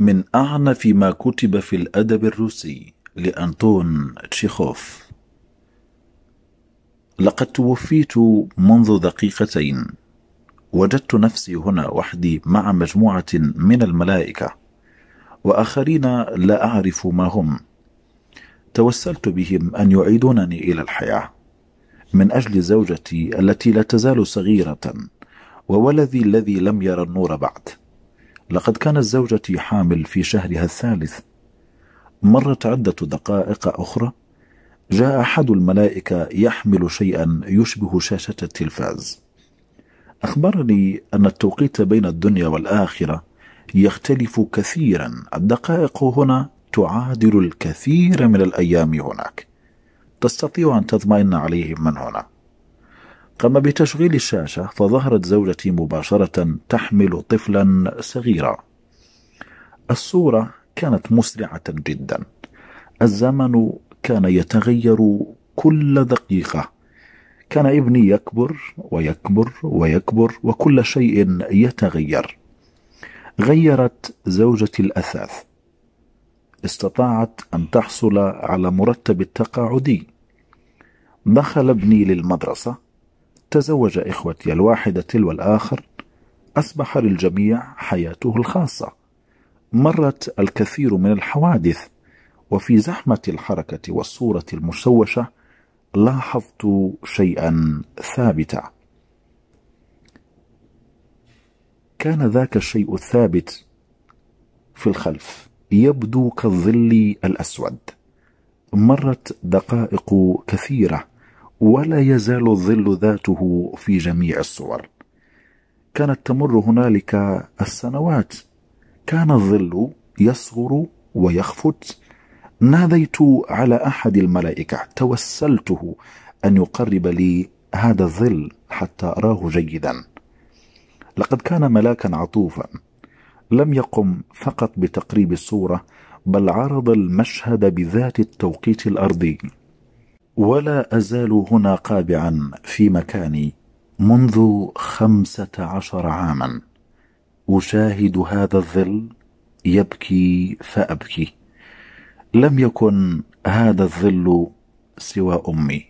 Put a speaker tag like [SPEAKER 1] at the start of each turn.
[SPEAKER 1] من أعنف ما كتب في الأدب الروسي لأنطون تشيخوف لقد توفيت منذ دقيقتين وجدت نفسي هنا وحدي مع مجموعة من الملائكة وآخرين لا أعرف ما هم توسلت بهم أن يعيدونني إلى الحياة من أجل زوجتي التي لا تزال صغيرة وولدي الذي لم يرى النور بعد لقد كانت زوجتي حامل في شهرها الثالث مرت عدة دقائق أخرى جاء أحد الملائكة يحمل شيئا يشبه شاشة التلفاز أخبرني أن التوقيت بين الدنيا والآخرة يختلف كثيرا الدقائق هنا تعادل الكثير من الأيام هناك تستطيع أن تطمئن عليهم من هنا قام بتشغيل الشاشة فظهرت زوجتي مباشرة تحمل طفلا صغيرا الصورة كانت مسرعة جدا الزمن كان يتغير كل دقيقة كان ابني يكبر ويكبر ويكبر وكل شيء يتغير غيرت زوجتي الأثاث استطاعت أن تحصل على مرتب التقاعدي دخل ابني للمدرسة تزوج إخوتي الواحدة تلو الآخر أصبح للجميع حياته الخاصة مرت الكثير من الحوادث وفي زحمة الحركة والصورة المشوشة لاحظت شيئا ثابتا كان ذاك الشيء الثابت في الخلف يبدو كالظل الأسود مرت دقائق كثيرة ولا يزال الظل ذاته في جميع الصور كانت تمر هنالك السنوات كان الظل يصغر ويخفت ناديت على احد الملائكه توسلته ان يقرب لي هذا الظل حتى اراه جيدا لقد كان ملاكا عطوفا لم يقم فقط بتقريب الصوره بل عرض المشهد بذات التوقيت الارضي ولا أزال هنا قابعا في مكاني منذ خمسة عشر عاما أشاهد هذا الظل يبكي فأبكي لم يكن هذا الظل سوى أمي